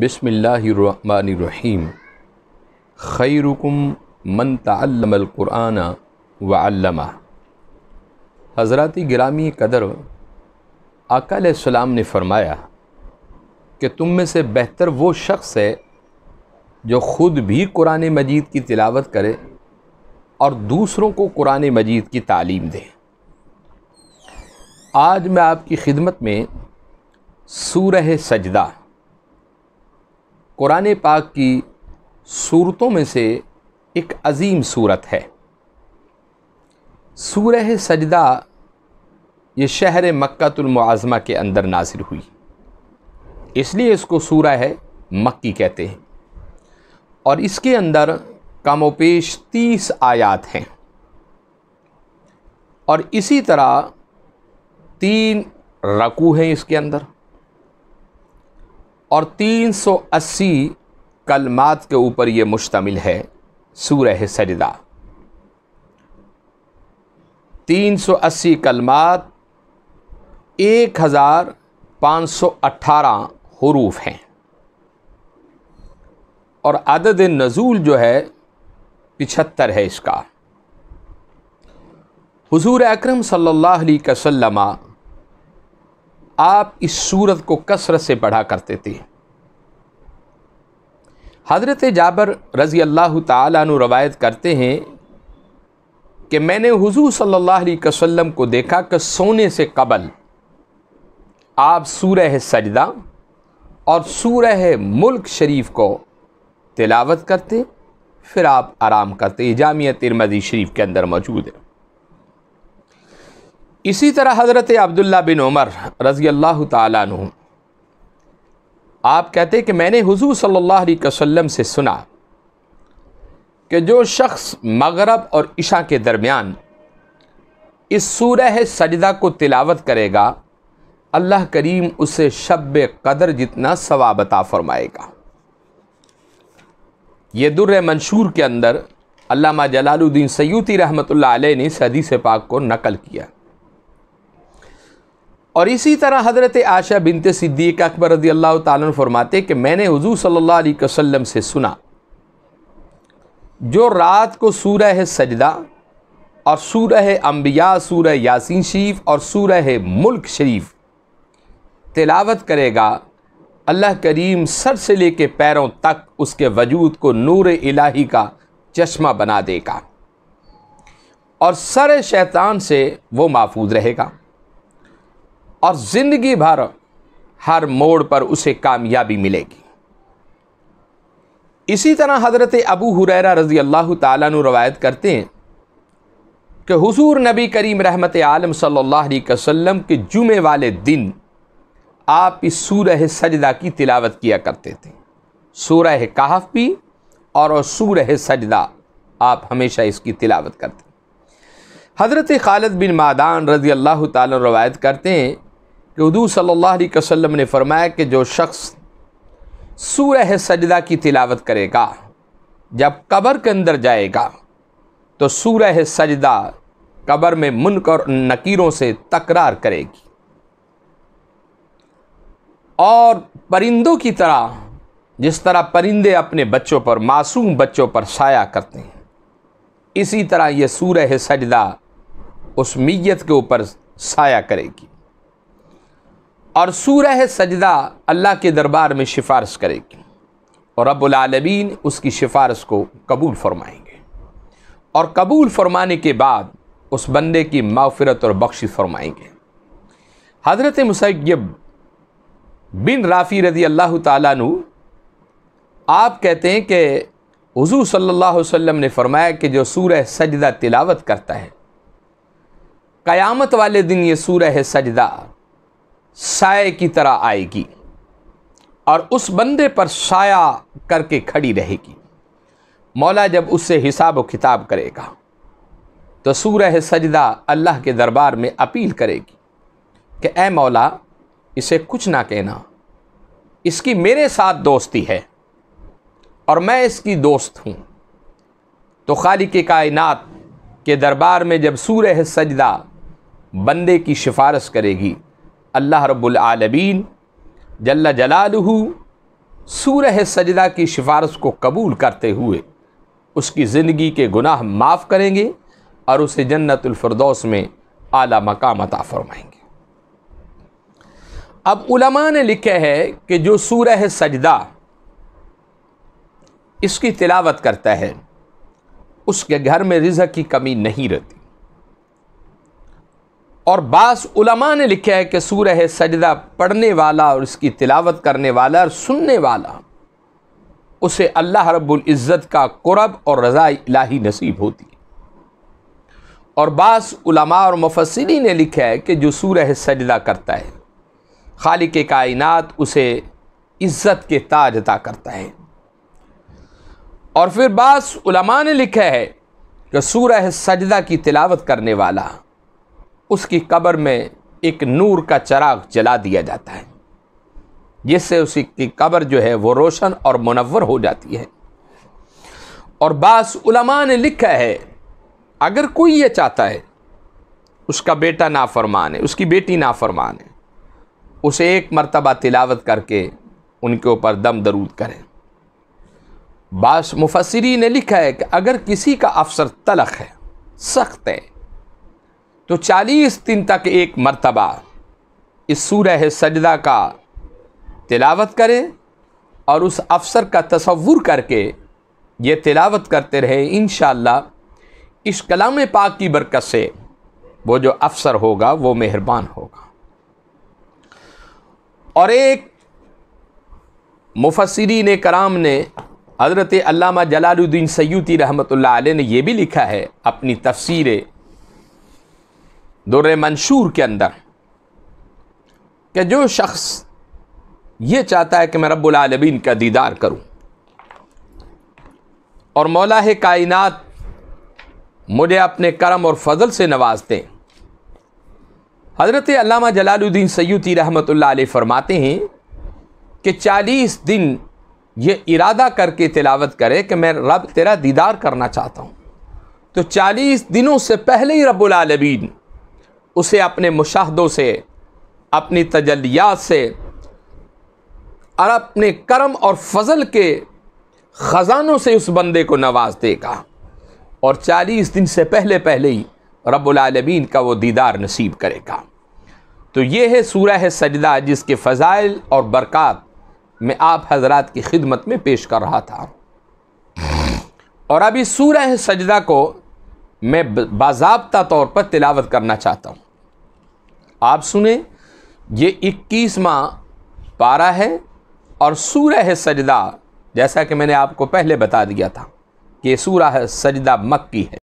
बसमीम खैरुकुम मन तल्लमक़ुरान वल्लमा हज़रत गिरामी कदर आकल सलाम ने फ़रमाया कि तुम में से बेहतर वो शख्स है जो ख़ुद भी कुरान मजीद की तिलावत करे और दूसरों को कुरान मजीद की तालीम दे आज मैं आपकी खिदमत में सूरह सजदा कुरान पाक की सूरतों में से एक अजीम सूरत है सूरह सजदा ये शहर मक्तुलमज़मा के अंदर नाजिल हुई इसलिए इसको सूरह है मक्की कहते हैं और इसके अंदर कामोपेश तीस आयात हैं और इसी तरह तीन रकू हैं इसके अंदर और 380 कलमात के ऊपर ये मुश्तमिल है सूरह सजदा 380 कलमात 1518 हरूफ हैं और अदद नज़ूल जो है पिछहत्तर है इसका हुजूर अकरम सल्लल्लाहु अलैहि वसल्लम आप इस सूरत को कसरत से पढ़ा करते थे हज़रत जाबर रज़ी अल्लाह तु रवायत करते हैं कि मैंने हुजूर सल्लल्लाहु अलैहि वसल्लम को देखा कि सोने से कबल आप सूरह सजदा और सूरह मुल्क शरीफ को तिलावत करते फिर आप आराम करते जामिया तिरमदी शरीफ के अंदर मौजूद है इसी तरह हज़रत अब्दुल्ला बिन उमर रज़ी अल्लाह तु आप कहते कि मैंने हुजूर सल्लल्लाहु अलैहि वसल्लम से सुना कि जो शख्स मगरब और ईशा के दरमियान इस सूरह सजदा को तिलावत करेगा अल्लाह करीम उसे शब कदर जितना सवाबता फ़रमाएगा ये दुर्र मंशूर के अंदर अल्लामा जलालुद्दीन सयूती रहमतुल्लाह अलैह ने सदी से पाक को नकल किया और इसी तरह हज़रत आशा बिनत सिद्दीक अकबर रदी अल्लाह तालन फरमाते कि मैंने हजू सल्ला से सुना जो रात को सूरह सजदा और सूरह अम्बिया सूरह यासीन शरीफ और सूरह मुल्क शरीफ तिलावत करेगा अल्लाह करीम सर से ले कर पैरों तक उसके वजूद को नूर इलाही का चश्मा बना देगा और सर शैतान से वो महफूज रहेगा और ज़िंदगी भर हर मोड़ पर उसे कामयाबी मिलेगी इसी तरह हज़रत अबू हुरैरा रज़ी अल्लाह तु रवायत करते हैं कि हुजूर नबी करीम रहमत आलम सल्लल्लाहु अलैहि वसल्लम के जुमे वाले दिन आप इस सूरह सजदा की तिलावत किया करते थे सूरह काहफ भी और सूरह सजदा आप हमेशा इसकी तिलावत करते हज़रत खालिद बिन मादान रज़ी अल्लाह तवायत करते हैं कि उदू सल्ला वसम ने फरमाया कि जो शख्स सूरह सजदा की तिलावत करेगा जब कबर के अंदर जाएगा तो सूरह सजदा कबर में मुनक और नकीरों से तकरार करेगी और परिंदों की तरह जिस तरह परिंदे अपने बच्चों पर मासूम बच्चों पर साया करते हैं इसी तरह ये सूरह सजदा उस मीयत के ऊपर साया करेगी और सूरह सजदा अल्लाह के दरबार में सिफारश करेगी और रबालमीन उसकी सिफारश को कबूल फरमाएंगे और कबूल फरमाने के बाद उस बंदे की माफ़रत और बख्शी फरमाएंगे हज़रत मुसैब बिन राफ़ी रजी अल्लाह तु आप कहते हैं कि हजू सल्ला वम ने फरमाया कि जो सूरह सजदा तिलावत करता है क़यामत वाले दिन ये सूरह सजदा साय की तरह आएगी और उस बंदे पर साया करके खड़ी रहेगी मौला जब उससे हिसाब व किताब करेगा तो सूरह सजदा अल्लाह के दरबार में अपील करेगी कि ए मौला इसे कुछ ना कहना इसकी मेरे साथ दोस्ती है और मैं इसकी दोस्त हूँ तो खाली के कायनात के दरबार में जब सूरह सजदा बंदे की सिफारश करेगी अल्लाह रब्लमीन जल्ला जलालहू सूरह सजदा की सिफारश को कबूल करते हुए उसकी ज़िंदगी के गुनाह माफ़ करेंगे और उसे जन्नतफरदौस में आला मकाम अता फरमाएंगे अब उलमा ने लिखा है कि जो सूरह सजदा इसकी तिलावत करता है उसके घर में रिजक की कमी नहीं रहती और बास उलमा ने लिखा है कि सूरह सजदा पढ़ने वाला और इसकी तिलावत करने वाला और सुनने वाला उसे अल्लाह रब्बुल इज़्ज़त का कुरब और रज़ा इलाही नसीब होती है और बास उलमा और मुफसरी ने लिखा है कि जो सूरह सजदा करता है खाली के कायनात उसे इज़्ज़त के ताज अदा करता है और फिर बास उलमा ने लिखा है कि सूरह सजदा की तिलावत करने वाला उसकी कब्र में एक नूर का चराग जला दिया जाता है जिससे उसकी कब्र जो है वो रोशन और मुनवर हो जाती है और बास उलमा ने लिखा है अगर कोई ये चाहता है उसका बेटा नाफरमान है उसकी बेटी नाफरमान है उसे एक मरतबा तिलावत करके उनके ऊपर दम दरूद करें बास मुफसरी ने लिखा है कि अगर किसी का अफसर तलख है सख्त है तो चालीस दिन तक एक मर्तबा इस सूरह सजदा का तिलावत करें और उस अफ़सर का तस्वुर करके ये तिलावत करते रहे इन इस कलाम पाक की बरकत से वो जो अफसर होगा वो मेहरबान होगा और एक मुफसरीन कराम ने हज़रत अल्लामा जलालुद्दीन सयूती रहमत आल ने यह भी लिखा है अपनी तफसीर दुर मंशूर के अंदर कि जो शख्स ये चाहता है कि मैं रब्लमीन का दीदार करूं और मौला है कायनात मुझे अपने करम और फजल से नवाज दें हज़रत अल्लामा जलालुद्दीन सैदी रहमत फरमाते हैं कि चालीस दिन ये इरादा करके तिलावत करे कि मैं रब तेरा दीदार करना चाहता हूँ तो चालीस दिनों से पहले ही रब्लमीन उसे अपने मुशाहदों से अपनी तजलियात से और अपने करम और फजल के ख़जानों से उस बंदे को नवाज देगा और चालीस दिन से पहले पहले ही रबालमीन का वो दीदार नसीब करेगा तो ये है सूरह सजदा जिसके फ़जाइल और बरक़ात मैं आप हजरात की खिदमत में पेश कर रहा था और अभी सूरह सजदा को मैं बाबा तौर पर तिलावत करना चाहता हूँ आप सुने ये इक्कीसवा पारा है और सूरह है सजदा जैसा कि मैंने आपको पहले बता दिया था कि सूरह सजदा मक्की है